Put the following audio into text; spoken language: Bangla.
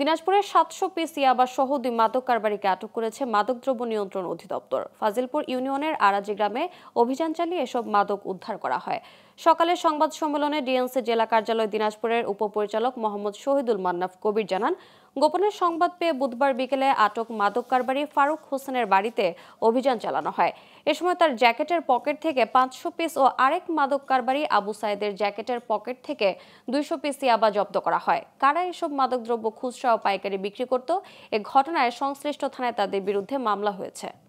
দিনাজপুরের সাতশো পিস ইয়াবা সহ দুই মাদক কারবারিকে আটক করেছে মাদকদ্রব্য নিয়ন্ত্রণ অধিদপ্তর ফাজিলপুর ইউনিয়নের আরাজি গ্রামে অভিযান চালিয়ে এসব মাদক উদ্ধার করা হয় সকালে সংবাদ সম্মেলনে ডিএনসি জেলা কার্যালয় দিনাজপুরের উপপরিচালক মোহাম্মদ শহীদুল মান্নাফ কবির জানান গোপনের সংবাদ পেয়ে বুধবার বিকেলে আটক মাদক কারবারি ফারুক হোসেনের বাড়িতে অভিযান চালানো হয় এ সময় তার জ্যাকেটের পকেট থেকে পাঁচশো পিস ও আরেক মাদক কারবারি আবু সাইদের জ্যাকেটের পকেট থেকে দুইশো পিস ইয়াবা জব্দ করা হয় কারা এসব মাদকদ্রব্য খুচরা ও পাইকারি বিক্রি করত এ ঘটনায় সংশ্লিষ্ট থানায় তাদের বিরুদ্ধে মামলা হয়েছে